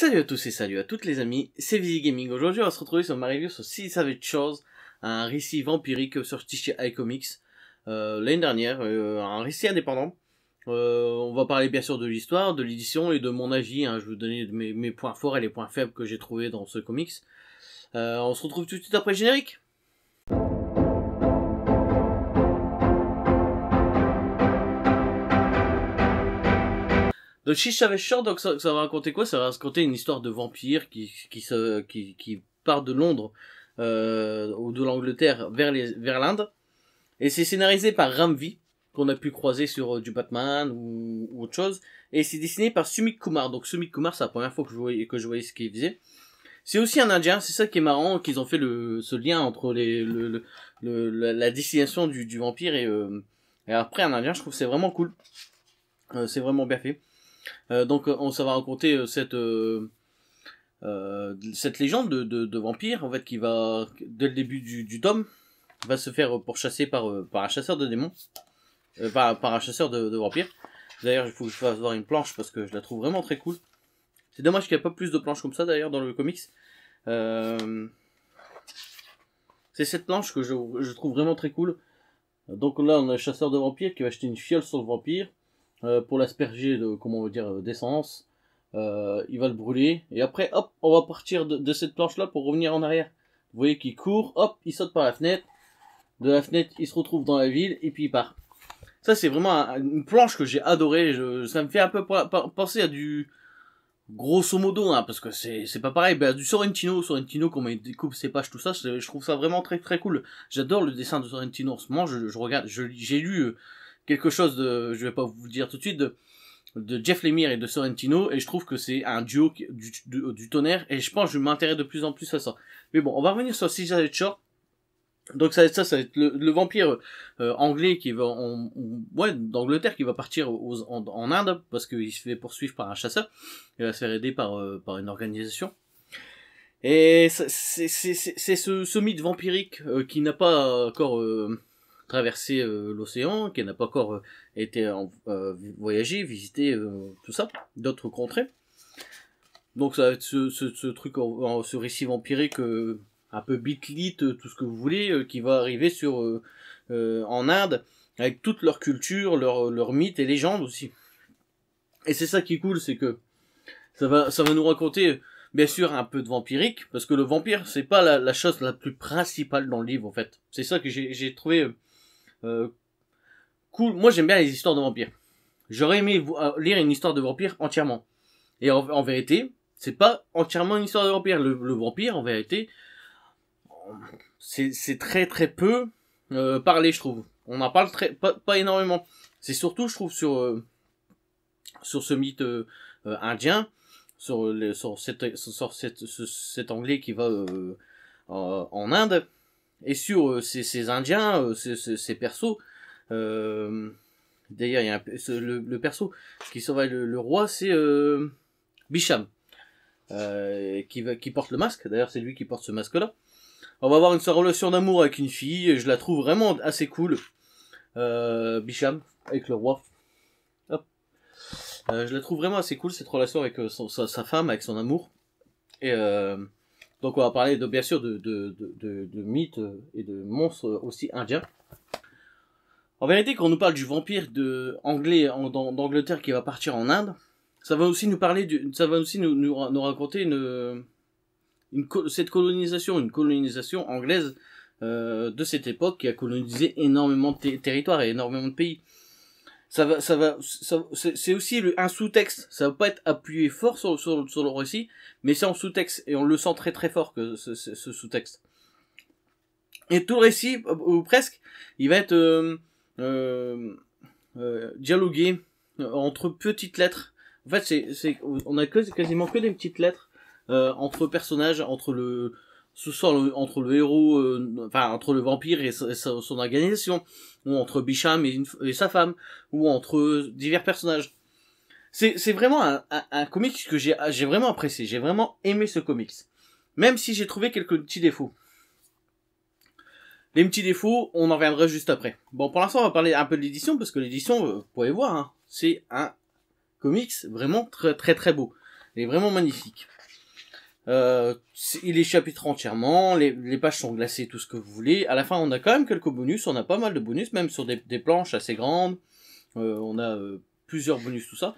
Salut à tous et salut à toutes les amis, c'est Visi Gaming. Aujourd'hui, on va se retrouver sur ma review sur Si Savage chose un récit vampirique sur chez iComics euh, l'année dernière, euh, un récit indépendant. Euh, on va parler bien sûr de l'histoire, de l'édition et de mon avis. Hein. Je vais vous donner mes, points forts et les points faibles que j'ai trouvés dans ce comics. on se retrouve tout de suite après le générique. Donc avec ça, va raconter quoi Ça va raconter une histoire de vampire qui, qui, se, qui, qui part de Londres euh, ou de l'Angleterre vers les, vers l'Inde. Et c'est scénarisé par Ramvi, qu'on a pu croiser sur euh, du Batman ou, autre chose. Et c'est dessiné par Sumit Kumar. Donc Sumit Kumar, c'est la première fois que je voyais, que je voyais ce qu'il faisait. C'est aussi un Indien, c'est ça qui est marrant, qu'ils ont fait le, ce lien entre les, le, la, destination du, du vampire et, euh, et après un Indien, je trouve c'est vraiment cool. c'est vraiment bien fait. Euh, donc euh, on, ça va raconter euh, cette cette légende de, de, vampire en fait qui va dès le début du, tome va se faire pourchasser par par un chasseur de démons par, par un chasseur de, vampires d'ailleurs il faut que je fasse voir une planche parce que je la trouve vraiment très cool c'est dommage qu'il n'y a pas plus de planches comme ça d'ailleurs dans le comics c'est cette planche que je, trouve vraiment très cool. Donc là, on a un chasseur de vampires qui va acheter une fiole sur le vampire. Euh, pour l'asperger de, comment on veut dire, euh, d'essence. Euh, il va le brûler. Et après, hop, on va partir de, cette planche-là pour revenir en arrière. Vous voyez qu'il court, hop, il saute par la fenêtre. De la fenêtre, il se retrouve dans la ville et puis il part. Ça, c'est vraiment une planche que j'ai adorée. ça me fait un peu penser à du... Grosso modo, hein, parce que c'est, pas pareil. Ben, du Sorrentino, Sorrentino, comment il découpe ses pages, tout ça, je trouve ça vraiment très très cool. J'adore le dessin de Sorrentino en ce moment. Je, regarde, je, j'ai lu quelque chose de, je vais pas vous dire tout de suite, de, Jeff Lemire et de Sorrentino, et je trouve que c'est un duo du, tonnerre, et je pense que je m'intéresse de plus en plus à ça. Mais bon, on va revenir sur Six Short. Donc ça ça, ça va être le, vampire euh, anglais qui va en, ouais, d'Angleterre qui va partir aux, en, Inde parce qu'il se fait poursuivre par un chasseur. Il va se faire aider par, euh, par une organisation. Et c'est ce, ce mythe vampirique euh, qui n'a pas encore traverser euh, l'océan, qui n'a pas encore euh, été euh, voyagé, visité, tout ça, d'autres contrées. Donc ça va être ce, truc, en, ce récit vampirique un peu bitlite, tout ce que vous voulez, qui va arriver sur en Inde avec toute leur culture, leurs leur mythes et légendes aussi. Et c'est ça qui est cool, c'est que ça va, ça va nous raconter bien sûr un peu de vampirique, parce que le vampire c'est pas la, chose la plus principale dans le livre en fait. C'est ça que j'ai trouvé euh, cool. Moi, j'aime bien les histoires de vampires. J'aurais aimé euh, lire une histoire de vampire entièrement. Et en, vérité, c'est pas entièrement une histoire de vampire. Le, vampire, en vérité, c'est très très peu euh, parlé, je trouve. On en parle très, pas, énormément. C'est surtout, je trouve, sur, sur ce mythe indien, sur, sur, cet anglais qui va en Inde et sur euh, ces, ces, Indiens, euh, ces, ces, persos. Euh, d'ailleurs, il y a le, perso qui surveille le, roi, c'est Bicham, qui, qui porte le masque. D'ailleurs, c'est lui qui porte ce masque-là. On va avoir une relation d'amour avec une fille, je la trouve vraiment assez cool. Euh, Bicham, avec le roi. Hop. je la trouve vraiment assez cool, cette relation avec sa, sa, femme, avec son amour. Et donc on va parler de, bien sûr de, de, mythes et de monstres aussi indiens. En vérité, quand on nous parle du vampire anglais d'Angleterre qui va partir en Inde, ça va aussi nous parler, ça va aussi nous, raconter une, cette colonisation, une colonisation anglaise euh, de cette époque qui a colonisé énormément de territoires et énormément de pays ça va, ça va, ça, c'est aussi le, un sous-texte. Ça va pas être appuyé fort sur, sur, le récit, mais c'est en sous-texte et on le sent très très fort que ce, sous-texte. Et tout le récit, ou presque, il va être euh, euh, euh dialogué euh, entre petites lettres. En fait, c'est, on a quasiment que des petites lettres euh, entre personnages, entre le, Soit entre le héros, euh, enfin entre le vampire et, son organisation, ou entre Bicham et, sa femme, ou entre divers personnages. C'est vraiment un, un, comics que j'ai vraiment apprécié, j'ai vraiment aimé ce comics, même si j'ai trouvé quelques petits défauts. Les petits défauts, on en reviendra juste après. Bon, pour l'instant, on va parler un peu de l'édition, parce que l'édition, euh, vous pouvez voir, hein, c'est un comics vraiment très très très beau. Il est vraiment magnifique. Euh, il est chapitre entièrement, les, pages sont glacées, tout ce que vous voulez. À la fin, on a quand même quelques bonus, on a pas mal de bonus, même sur des, planches assez grandes. Euh, on a euh, plusieurs bonus, tout ça.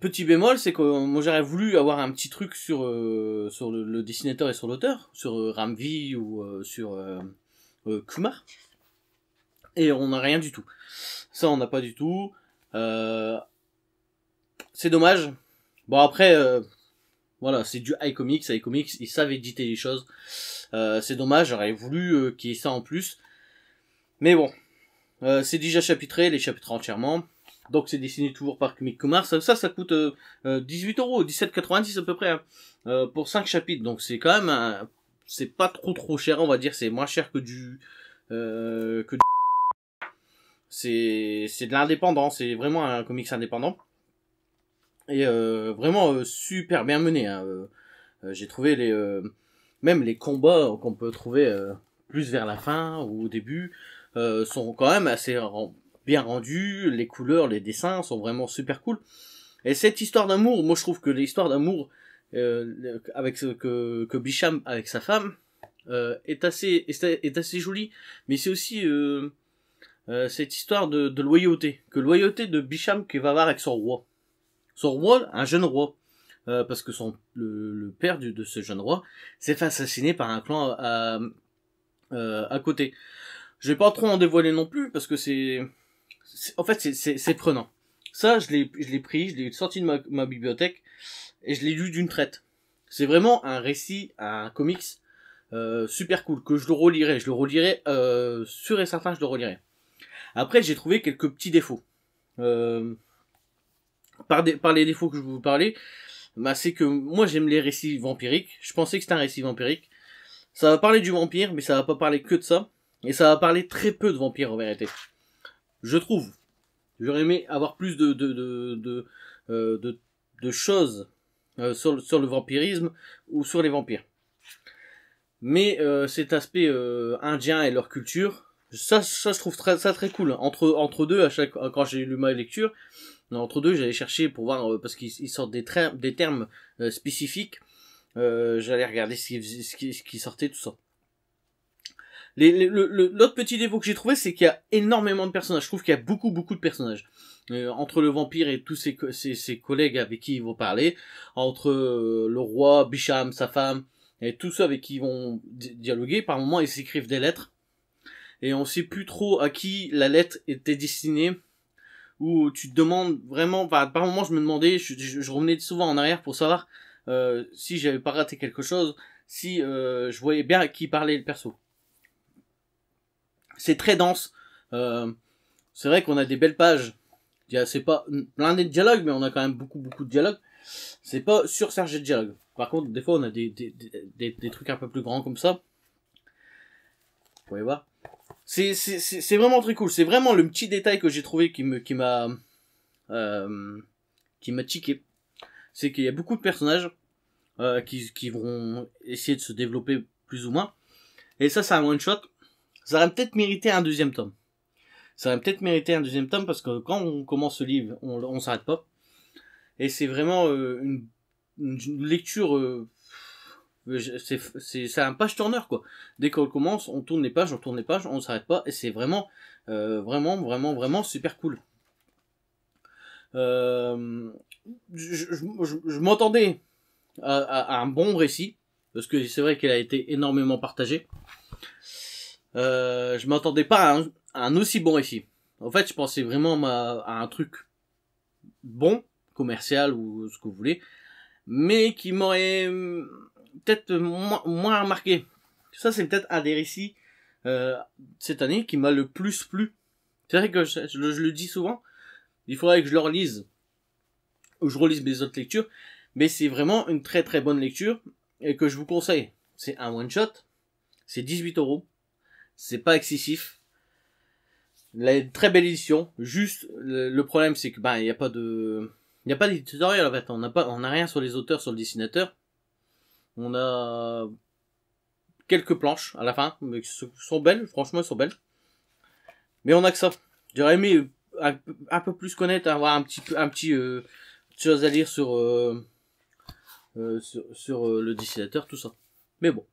petit bémol, c'est que moi j'aurais voulu avoir un petit truc sur, sur le, le, dessinateur et sur l'auteur, sur Ramvi ou sur Kumar. Et on n'a rien du tout. Ça, on n'a pas du tout. c'est dommage. Bon, après voilà, c'est du iComics, iComics, ils savent éditer les choses. Euh, c'est dommage, j'aurais voulu euh, qu'il y ait ça en plus. Mais bon, euh, c'est déjà chapitré, les chapitres entièrement. Donc c'est dessiné toujours par comic Kumar. Ça, ça, coûte 18 euros, 17,90 à peu près, hein. pour 5 chapitres. Donc c'est quand même, c'est pas trop trop cher, on va dire. C'est moins cher que du, que du... c'est, c'est de l'indépendant. C'est vraiment un comics indépendant. Et euh, vraiment euh, super bien mené. Hein. Euh, j'ai trouvé les, même les combats qu'on peut trouver plus vers la fin ou au début sont quand même assez bien rendus. Les couleurs, les dessins sont vraiment super cool. Et cette histoire d'amour, moi je trouve que l'histoire d'amour avec que que Bicham avec sa femme est assez est, assez jolie, mais c'est aussi cette histoire de, de, loyauté, que loyauté de Bicham qui va avoir avec son roi son roi, un jeune roi, euh, parce que son, le, père du, de ce jeune roi s'est fait assassiner par un clan euh, euh, à, côté. Je vais pas trop en dévoiler non plus, parce que c'est... En fait, c'est prenant. Ça, je l'ai pris, je l'ai sorti de ma, bibliothèque, et je l'ai lu d'une traite. C'est vraiment un récit, un comics super cool que je le relirai. Je le relirai euh, sûr et certain, je le relirai. Après, j'ai trouvé quelques petits défauts. Euh, par, les défauts que je vous parlais, bah, c'est que moi j'aime les récits vampiriques. Je pensais que c'était un récit vampirique. Ça va parler du vampire, mais ça va pas parler que de ça. Et ça va parler très peu de vampires en vérité. Je trouve. J'aurais aimé avoir plus de, euh, choses euh, sur, le, vampirisme ou sur les vampires. Mais euh, cet aspect indien et leur culture, ça, je trouve très, ça très cool. Entre, deux, quand j'ai lu ma lecture, entre deux, j'allais chercher pour voir, euh, parce qu'ils sortent des, des termes euh, spécifiques. Euh, j'allais regarder ce qui, ce, sortait, tout ça. L'autre petit défaut que j'ai trouvé, c'est qu'il y a énormément de personnages. Je trouve qu'il y a beaucoup, beaucoup de personnages. entre le vampire et tous ses, collègues avec qui ils vont parler, entre le roi, Bicham, sa femme, et tous ceux avec qui ils vont dialoguer, par moments ils s'écrivent des lettres. Et on sait plus trop à qui la lettre était destinée où tu te demandes vraiment, par, moment je me demandais, je, je, revenais souvent en arrière pour savoir euh, si j'avais pas raté quelque chose, si euh, je voyais bien qui parlait le perso. C'est très dense. Euh, c'est vrai qu'on a des belles pages. C'est pas plein de dialogues, mais on a quand même beaucoup beaucoup de dialogues. C'est pas sur surchargé de dialogue. Par contre, des fois, on a des, des trucs un peu plus grands comme ça. Vous pouvez voir c'est c'est vraiment très cool. C'est vraiment le petit détail que j'ai trouvé qui me qui m'a euh, qui m'a tiqué. C'est qu'il y a beaucoup de personnages euh, qui qui vont essayer de se développer plus ou moins. Et ça, c'est un one shot. Ça aurait peut-être mérité un deuxième tome. Ça aurait peut-être mérité un deuxième tome parce que quand on commence le livre, on s'arrête pas. Et c'est vraiment euh, une, une, lecture euh, c'est un page turner quoi. Dès qu'on commence, on tourne les pages, on tourne les pages, on ne s'arrête pas et c'est vraiment, euh, vraiment, vraiment, vraiment super cool. Euh, je, je, je, m'entendais à, un bon récit parce que c'est vrai qu'elle a été énormément partagée. Euh, je m'attendais pas à un, aussi bon récit. En fait, je pensais vraiment à un truc bon, commercial ou ce que vous voulez, mais qui m'aurait peut-être moins, moins remarqué. Ça, c'est peut-être un des récits euh, cette année qui m'a le plus plu. C'est vrai que je, le dis souvent, il faudrait que je le relise, ou je relise mes autres lectures, mais c'est vraiment une très très bonne lecture, et que je vous conseille. C'est un one-shot, c'est 18 euros, c'est pas excessif, la très belle édition, juste le, problème c'est que ben il n'y a pas de... Il n'y a pas d'éditorial en fait, on n'a pas, on n'a rien sur les auteurs, sur le dessinateur. On a euh, quelques planches à la fin, mais qui sont belles, franchement, elles sont belles. Mais on a que ça. J'aurais aimé euh, un, peu plus connaître, avoir un petit, un petit, euh, chose à lire sur, sur, le dessinateur. tout ça. Mais bon.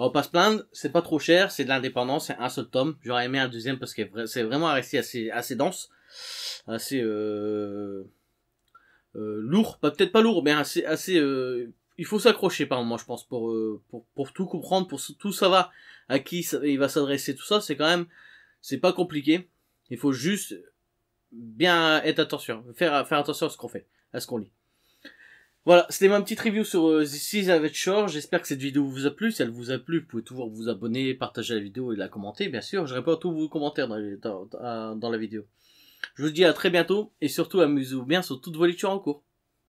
On passe pas plaindre, c'est pas trop cher, c'est de l'indépendance, c'est un seul tome. J'aurais aimé un deuxième parce que c'est vraiment resté assez, assez dense, assez lourd, pas peut-être pas lourd, mais assez, assez il faut s'accrocher par moment, je pense, euh, pour, pour, tout comprendre, pour tout savoir à qui il va s'adresser, tout ça, c'est quand même, c'est pas compliqué. Il faut juste bien être attention, faire, faire attention à ce qu'on fait, à ce qu'on lit. Voilà, c'était ma petite review sur euh, The This avec Shore. J'espère que cette vidéo vous a plu. Si elle vous a plu, vous pouvez toujours vous abonner, partager la vidéo et la commenter, bien sûr. Je réponds à tous vos commentaires dans, la vidéo. Je vous dis à très bientôt et surtout amusez-vous bien sur toutes vos lectures en cours.